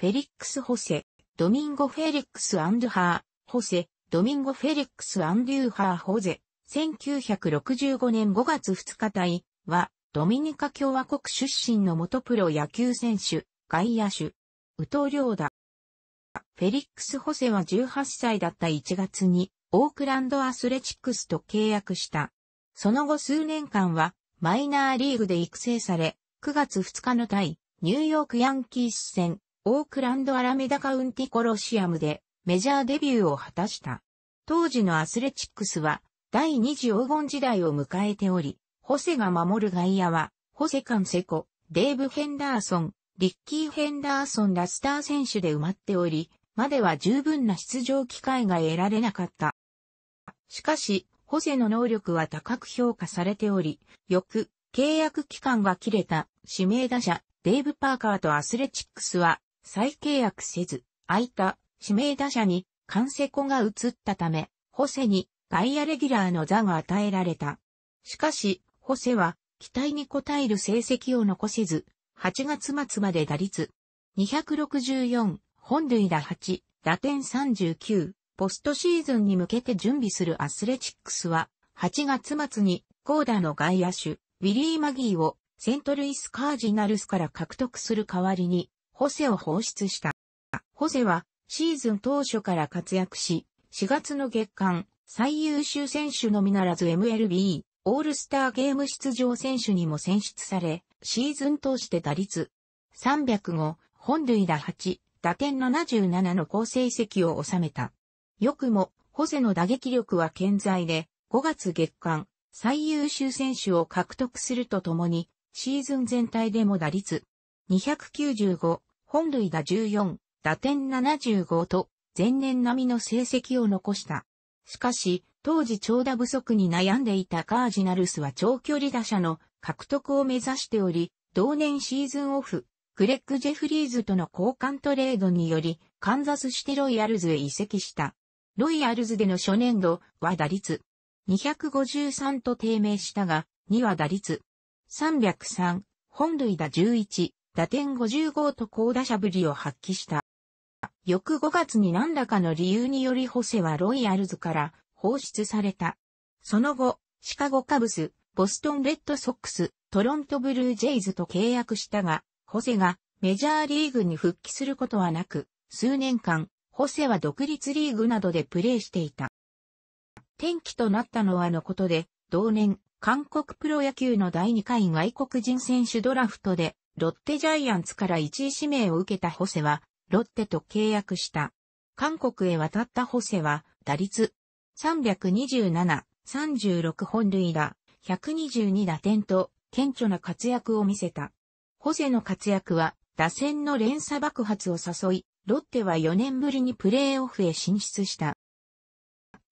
フェリックス・ホセ、ドミンゴ・フェリックス・アンドゥハー、ホセ、ドミンゴ・フェリックス・アンドゥーハー・ホゼ、1965年5月2日隊は、ドミニカ共和国出身の元プロ野球選手、外野手、リョーダ。フェリックス・ホセは18歳だった1月に、オークランドアスレチックスと契約した。その後数年間は、マイナーリーグで育成され、9月2日の対、ニューヨークヤンキース戦、オークランドアラメダカウンティコロシアムでメジャーデビューを果たした。当時のアスレチックスは第二次黄金時代を迎えており、ホセが守る外野は、ホセカンセコ、デーブ・ヘンダーソン、リッキー・ヘンダーソンらスター選手で埋まっており、までは十分な出場機会が得られなかった。しかし、ホセの能力は高く評価されており、翌、契約期間が切れた指名打者、デーブ・パーカーとアスレチックスは再契約せず、空いた指名打者にカンセコが移ったため、ホセに外野レギュラーの座が与えられた。しかし、ホセは期待に応える成績を残せず、8月末まで打率264、本塁打8、打点39、ポストシーズンに向けて準備するアスレチックスは、8月末に、コーダの外野手、ウィリー・マギーを、セントルイス・カージナルスから獲得する代わりに、ホセを放出した。ホセはシーズン当初から活躍し、4月の月間最優秀選手のみならず MLB オールスターゲーム出場選手にも選出され、シーズン通して打率305、本塁打8、打点77の好成績を収めた。よくも、ホセの打撃力は健在で、5月月間最優秀選手を獲得するとともに、シーズン全体でも打率295、本塁打14、打点75と、前年並みの成績を残した。しかし、当時長打不足に悩んでいたカージナルスは長距離打者の獲得を目指しており、同年シーズンオフ、グレッグ・ジェフリーズとの交換トレードにより、カンザスシテロイヤルズへ移籍した。ロイヤルズでの初年度は打率253と低迷したが、2は打率303、本塁打11、打点55と高打者ぶりを発揮した。翌5月に何らかの理由によりホセはロイヤルズから放出された。その後、シカゴカブス、ボストンレッドソックス、トロントブルージェイズと契約したが、ホセがメジャーリーグに復帰することはなく、数年間、ホセは独立リーグなどでプレーしていた。転機となったのはのことで、同年、韓国プロ野球の第2回外国人選手ドラフトで、ロッテジャイアンツから1位指名を受けたホセは、ロッテと契約した。韓国へ渡ったホセは、打率327、36本塁打、122打点と、顕著な活躍を見せた。ホセの活躍は、打線の連鎖爆発を誘い、ロッテは4年ぶりにプレーオフへ進出した。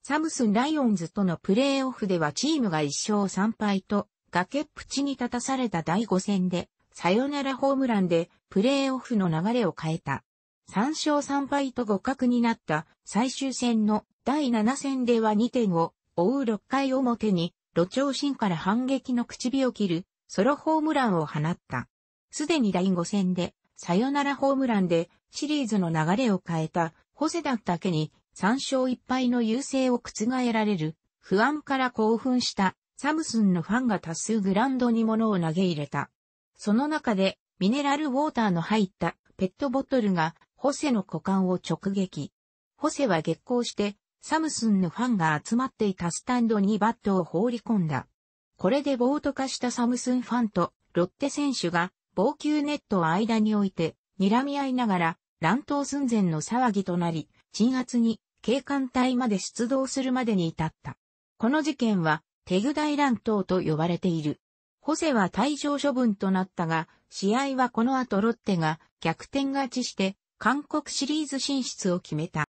サムスンライオンズとのプレーオフではチームが1勝3敗と、崖っぷちに立たされた第5戦で、サヨナラホームランでプレーオフの流れを変えた。3勝3敗と互角になった最終戦の第7戦では2点を追う6回表に路長進から反撃の口火を切るソロホームランを放った。すでに第5戦でサヨナラホームランでシリーズの流れを変えたホセダたけに3勝1敗の優勢を覆られる不安から興奮したサムスンのファンが多数グランドに物を投げ入れた。その中で、ミネラルウォーターの入ったペットボトルが、ホセの股間を直撃。ホセは激光して、サムスンのファンが集まっていたスタンドにバットを放り込んだ。これで暴徒化したサムスンファンとロッテ選手が防球ネットを間に置いて睨み合いながら乱闘寸前の騒ぎとなり、鎮圧に警官隊まで出動するまでに至った。この事件は手具大乱闘と呼ばれている。ホセは退場処分となったが、試合はこの後ロッテが逆転勝ちして、韓国シリーズ進出を決めた。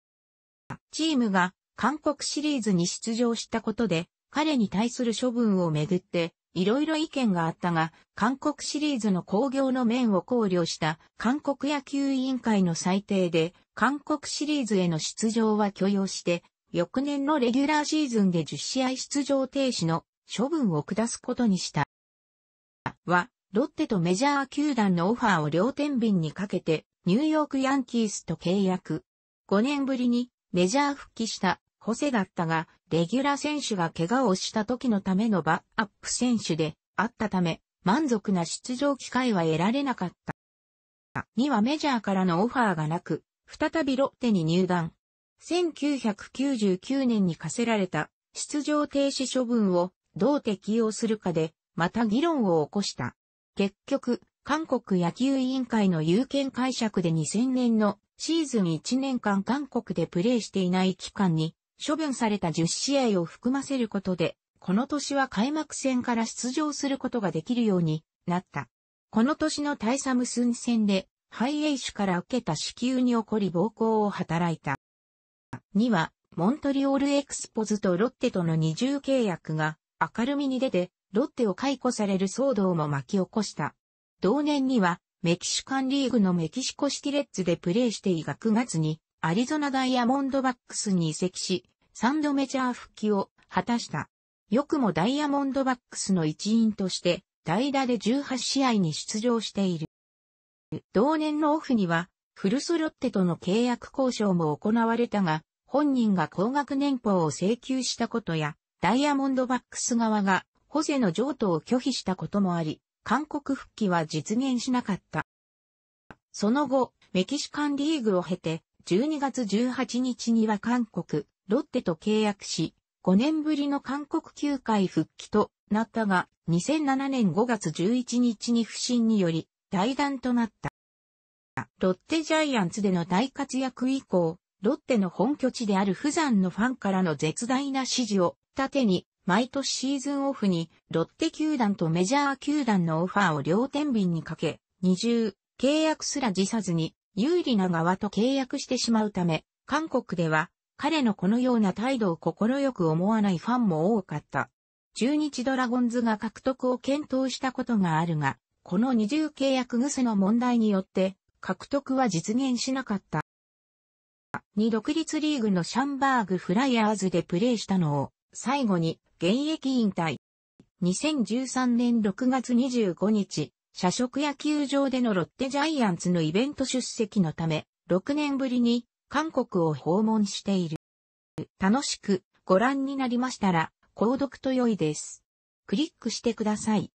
チームが韓国シリーズに出場したことで、彼に対する処分をめぐって、いろいろ意見があったが、韓国シリーズの興行の面を考慮した韓国野球委員会の裁定で、韓国シリーズへの出場は許容して、翌年のレギュラーシーズンで10試合出場停止の処分を下すことにした。は、ロッテとメジャー球団のオファーを両天秤にかけて、ニューヨークヤンキースと契約。5年ぶりにメジャー復帰したホセだったが、レギュラー選手が怪我をした時のためのバッアップ選手であったため、満足な出場機会は得られなかった。にはメジャーからのオファーがなく、再びロッテに入団。1999年に課せられた出場停止処分をどう適用するかでまた議論を起こした。結局、韓国野球委員会の有権解釈で2000年のシーズン1年間韓国でプレーしていない期間に処分された10試合を含ませることで、この年は開幕戦から出場することができるようになった。この年の大佐無寸戦で、ハイエイシュから受けた支給に起こり暴行を働いた。には、モントリオールエクスポズとロッテとの二重契約が明るみに出て、ロッテを解雇される騒動も巻き起こした。同年には、メキシカンリーグのメキシコシティレッツでプレーしていが9月に、アリゾナダイヤモンドバックスに移籍し、3度メジャー復帰を果たした。よくもダイヤモンドバックスの一員として、代打で18試合に出場している。同年のオフには、フルスロッテとの契約交渉も行われたが、本人が高額年俸を請求したことや、ダイヤモンドバックス側がホセの譲渡を拒否したこともあり、韓国復帰は実現しなかった。その後、メキシカンリーグを経て、12月18日には韓国、ロッテと契約し、5年ぶりの韓国球界復帰となったが、2007年5月11日に不振により、退団となった。ロッテジャイアンツでの大活躍以降、ロッテの本拠地である釜山のファンからの絶大な支持を盾に、毎年シーズンオフにロッテ球団とメジャー球団のオファーを両天秤にかけ、二重、契約すら辞さずに有利な側と契約してしまうため、韓国では彼のこのような態度を心よく思わないファンも多かった。中日ドラゴンズが獲得を検討したことがあるが、この二重契約癖の問題によって獲得は実現しなかった。に独立リーグのシャンバーグフライヤーズでプレーしたのを最後に現役引退。2013年6月25日、社食野球場でのロッテジャイアンツのイベント出席のため、6年ぶりに韓国を訪問している。楽しくご覧になりましたら、購読と良いです。クリックしてください。